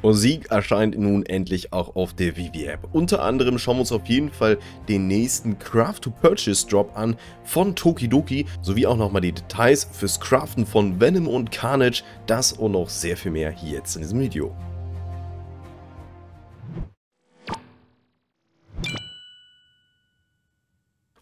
Und Sieg erscheint nun endlich auch auf der Vivi-App. Unter anderem schauen wir uns auf jeden Fall den nächsten Craft-to-Purchase-Drop an von Tokidoki, sowie auch nochmal die Details fürs Craften von Venom und Carnage, das und noch sehr viel mehr hier jetzt in diesem Video.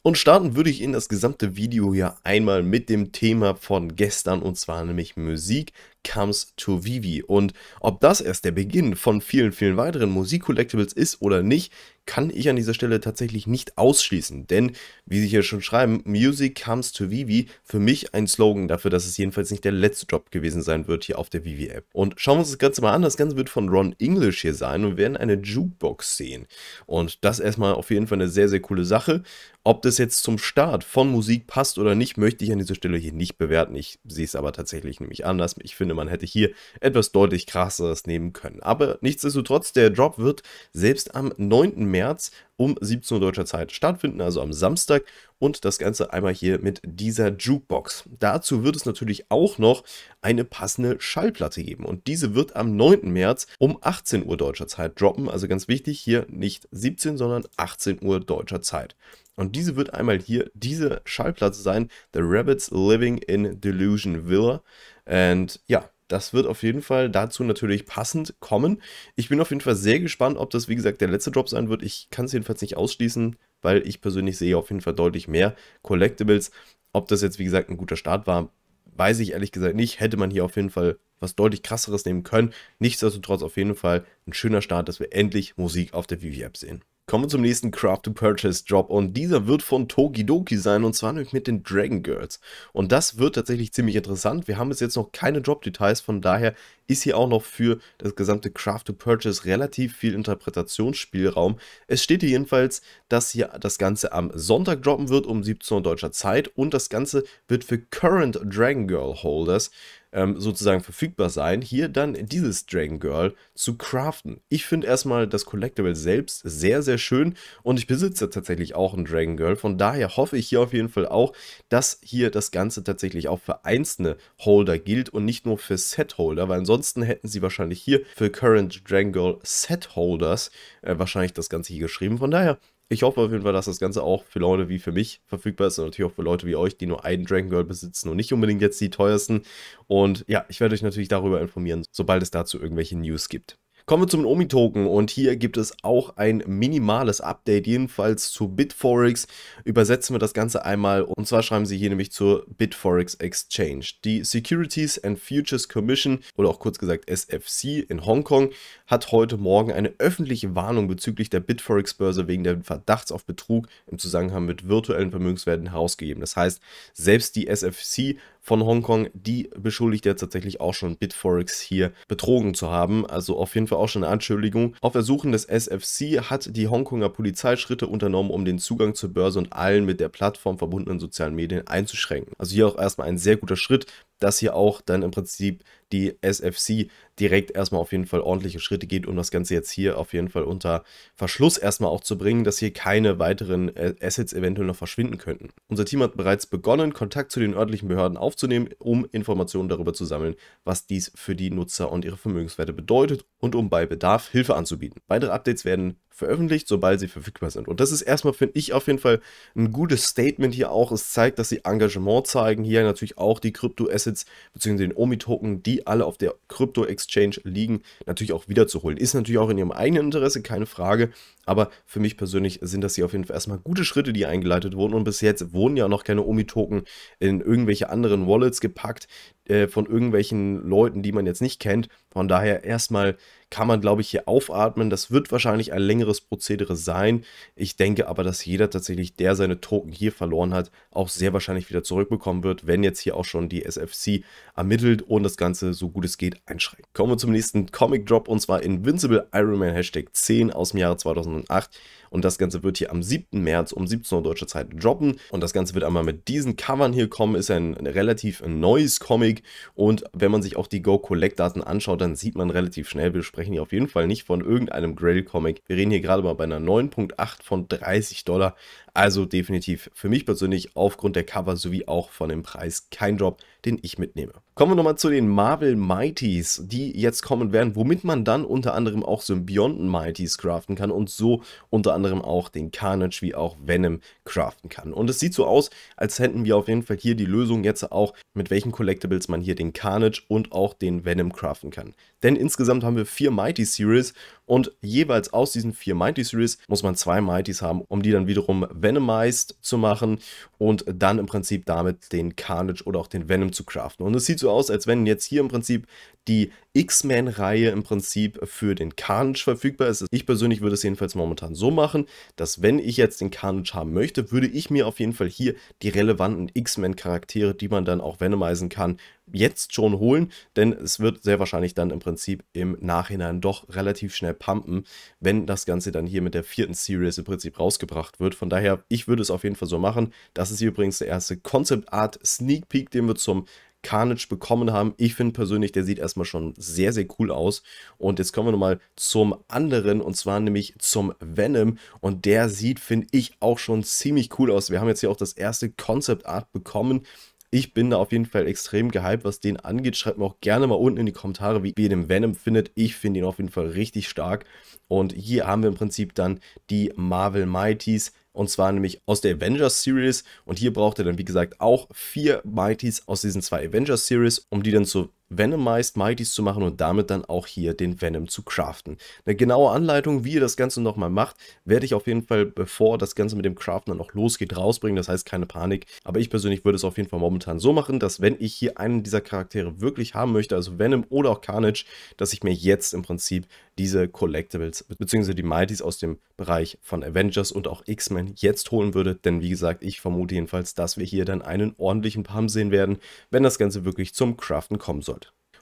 Und starten würde ich in das gesamte Video ja einmal mit dem Thema von gestern und zwar nämlich Musik comes to Vivi. Und ob das erst der Beginn von vielen, vielen weiteren Musikcollectibles ist oder nicht, kann ich an dieser Stelle tatsächlich nicht ausschließen, denn, wie sie hier schon schreiben, Music comes to Vivi, für mich ein Slogan dafür, dass es jedenfalls nicht der letzte Job gewesen sein wird hier auf der Vivi-App. Und schauen wir uns das Ganze mal an, das Ganze wird von Ron English hier sein und wir werden eine Jukebox sehen. Und das erstmal auf jeden Fall eine sehr, sehr coole Sache. Ob das jetzt zum Start von Musik passt oder nicht, möchte ich an dieser Stelle hier nicht bewerten. Ich sehe es aber tatsächlich nämlich anders. Ich finde, man hätte hier etwas deutlich krasseres nehmen können. Aber nichtsdestotrotz, der Drop wird selbst am 9. März März um 17 Uhr deutscher Zeit stattfinden, also am Samstag. Und das Ganze einmal hier mit dieser Jukebox. Dazu wird es natürlich auch noch eine passende Schallplatte geben. Und diese wird am 9. März um 18 Uhr deutscher Zeit droppen. Also ganz wichtig, hier nicht 17, sondern 18 Uhr deutscher Zeit. Und diese wird einmal hier diese Schallplatte sein, The Rabbits Living in Delusion Villa. Und ja, das wird auf jeden Fall dazu natürlich passend kommen. Ich bin auf jeden Fall sehr gespannt, ob das, wie gesagt, der letzte Drop sein wird. Ich kann es jedenfalls nicht ausschließen, weil ich persönlich sehe auf jeden Fall deutlich mehr Collectibles. Ob das jetzt, wie gesagt, ein guter Start war, weiß ich ehrlich gesagt nicht. Hätte man hier auf jeden Fall was deutlich krasseres nehmen können. Nichtsdestotrotz auf jeden Fall ein schöner Start, dass wir endlich Musik auf der Vivi-App sehen. Kommen wir zum nächsten Craft to Purchase Drop und dieser wird von Tokidoki sein und zwar nämlich mit den Dragon Girls. Und das wird tatsächlich ziemlich interessant. Wir haben bis jetzt noch keine Drop-Details, von daher ist hier auch noch für das gesamte Craft to Purchase relativ viel Interpretationsspielraum. Es steht hier jedenfalls, dass hier das Ganze am Sonntag droppen wird um 17 Uhr deutscher Zeit und das Ganze wird für Current Dragon Girl Holders ähm, sozusagen verfügbar sein, hier dann dieses Dragon Girl zu craften. Ich finde erstmal das Collectible selbst sehr, sehr schön und ich besitze tatsächlich auch ein Dragon Girl. Von daher hoffe ich hier auf jeden Fall auch, dass hier das Ganze tatsächlich auch für einzelne Holder gilt und nicht nur für Set-Holder, weil ansonsten hätten sie wahrscheinlich hier für Current Dragon Girl Set-Holders äh, wahrscheinlich das Ganze hier geschrieben. Von daher ich hoffe auf jeden Fall, dass das Ganze auch für Leute wie für mich verfügbar ist und natürlich auch für Leute wie euch, die nur einen Dragon Girl besitzen und nicht unbedingt jetzt die teuersten. Und ja, ich werde euch natürlich darüber informieren, sobald es dazu irgendwelche News gibt. Kommen wir zum Omi-Token und hier gibt es auch ein minimales Update, jedenfalls zu Bitforex. Übersetzen wir das Ganze einmal und zwar schreiben sie hier nämlich zur Bitforex Exchange. Die Securities and Futures Commission oder auch kurz gesagt SFC in Hongkong hat heute Morgen eine öffentliche Warnung bezüglich der Bitforex-Börse wegen des Verdachts auf Betrug im Zusammenhang mit virtuellen Vermögenswerten herausgegeben. Das heißt, selbst die SFC von Hongkong, die beschuldigt er tatsächlich auch schon Bitforex hier betrogen zu haben. Also auf jeden Fall auch schon eine Anschuldigung. Auf Ersuchen des SFC hat die Hongkonger Polizei Schritte unternommen, um den Zugang zur Börse und allen mit der Plattform verbundenen sozialen Medien einzuschränken. Also hier auch erstmal ein sehr guter Schritt, dass hier auch dann im Prinzip die SFC direkt erstmal auf jeden Fall ordentliche Schritte geht, um das Ganze jetzt hier auf jeden Fall unter Verschluss erstmal auch zu bringen, dass hier keine weiteren äh, Assets eventuell noch verschwinden könnten. Unser Team hat bereits begonnen, Kontakt zu den örtlichen Behörden aufzunehmen, um Informationen darüber zu sammeln, was dies für die Nutzer und ihre Vermögenswerte bedeutet und um bei Bedarf Hilfe anzubieten. Weitere Updates werden veröffentlicht, sobald sie verfügbar sind. Und das ist erstmal, finde ich, auf jeden Fall ein gutes Statement hier auch. Es zeigt, dass sie Engagement zeigen. Hier natürlich auch die Krypto-Assets bzw. den Omi-Token, die die alle auf der Crypto-Exchange liegen, natürlich auch wiederzuholen. Ist natürlich auch in ihrem eigenen Interesse, keine Frage. Aber für mich persönlich sind das hier auf jeden Fall erstmal gute Schritte, die eingeleitet wurden. Und bis jetzt wurden ja noch keine Omi-Token in irgendwelche anderen Wallets gepackt äh, von irgendwelchen Leuten, die man jetzt nicht kennt. Von daher erstmal kann man, glaube ich, hier aufatmen. Das wird wahrscheinlich ein längeres Prozedere sein. Ich denke aber, dass jeder tatsächlich, der seine Token hier verloren hat, auch sehr wahrscheinlich wieder zurückbekommen wird, wenn jetzt hier auch schon die SFC ermittelt und das Ganze so gut es geht einschränkt. Kommen wir zum nächsten Comic Drop und zwar Invincible Iron Man Hashtag 10 aus dem Jahre 2008. Und das Ganze wird hier am 7. März um 17 Uhr deutscher Zeit droppen. Und das Ganze wird einmal mit diesen Covern hier kommen. Ist ein, ein relativ neues Comic. Und wenn man sich auch die Go-Collect-Daten anschaut, dann sieht man relativ schnell, wir sprechen hier auf jeden Fall nicht von irgendeinem Grail-Comic. Wir reden hier gerade mal bei einer 9.8 von 30 Dollar. Also definitiv für mich persönlich aufgrund der Cover sowie auch von dem Preis kein Drop, den ich mitnehme. Kommen wir nochmal zu den Marvel Mighties, die jetzt kommen werden, womit man dann unter anderem auch Symbionten Mighties craften kann und so unter anderem auch den Carnage wie auch Venom craften kann. Und es sieht so aus, als hätten wir auf jeden Fall hier die Lösung jetzt auch, mit welchen Collectibles man hier den Carnage und auch den Venom craften kann. Denn insgesamt haben wir vier Mighty Series und jeweils aus diesen vier Mighty Series muss man zwei Mighties haben, um die dann wiederum Venomized zu machen und dann im Prinzip damit den Carnage oder auch den Venom zu craften. Und es sieht so aus, als wenn jetzt hier im Prinzip die X-Men-Reihe im Prinzip für den Carnage verfügbar ist. Ich persönlich würde es jedenfalls momentan so machen, dass wenn ich jetzt den Carnage haben möchte, würde ich mir auf jeden Fall hier die relevanten X-Men-Charaktere, die man dann auch Venomizen kann, jetzt schon holen, denn es wird sehr wahrscheinlich dann im Prinzip im Nachhinein doch relativ schnell pumpen, wenn das Ganze dann hier mit der vierten Series im Prinzip rausgebracht wird. Von daher, ich würde es auf jeden Fall so machen. Das ist übrigens der erste Concept Art Sneak Peek, den wir zum Carnage bekommen haben. Ich finde persönlich, der sieht erstmal schon sehr, sehr cool aus. Und jetzt kommen wir nochmal zum anderen und zwar nämlich zum Venom. Und der sieht, finde ich, auch schon ziemlich cool aus. Wir haben jetzt hier auch das erste Concept Art bekommen ich bin da auf jeden Fall extrem gehypt, was den angeht. Schreibt mir auch gerne mal unten in die Kommentare, wie ihr den Venom findet. Ich finde ihn auf jeden Fall richtig stark. Und hier haben wir im Prinzip dann die Marvel Mighties, und zwar nämlich aus der Avengers Series. Und hier braucht ihr dann, wie gesagt, auch vier Mighties aus diesen zwei Avengers Series, um die dann zu Venomized Mighties zu machen und damit dann auch hier den Venom zu craften. Eine genaue Anleitung, wie ihr das Ganze nochmal macht, werde ich auf jeden Fall, bevor das Ganze mit dem Craften dann auch losgeht, rausbringen. Das heißt, keine Panik. Aber ich persönlich würde es auf jeden Fall momentan so machen, dass wenn ich hier einen dieser Charaktere wirklich haben möchte, also Venom oder auch Carnage, dass ich mir jetzt im Prinzip diese Collectibles bzw. die Mighties aus dem Bereich von Avengers und auch X-Men jetzt holen würde. Denn wie gesagt, ich vermute jedenfalls, dass wir hier dann einen ordentlichen Pam sehen werden, wenn das Ganze wirklich zum Craften kommen soll.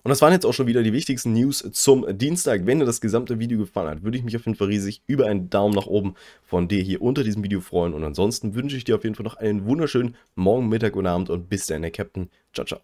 Und das waren jetzt auch schon wieder die wichtigsten News zum Dienstag. Wenn dir das gesamte Video gefallen hat, würde ich mich auf jeden Fall riesig über einen Daumen nach oben von dir hier unter diesem Video freuen. Und ansonsten wünsche ich dir auf jeden Fall noch einen wunderschönen Morgen, Mittag und Abend und bis dann, der Captain. Ciao, ciao.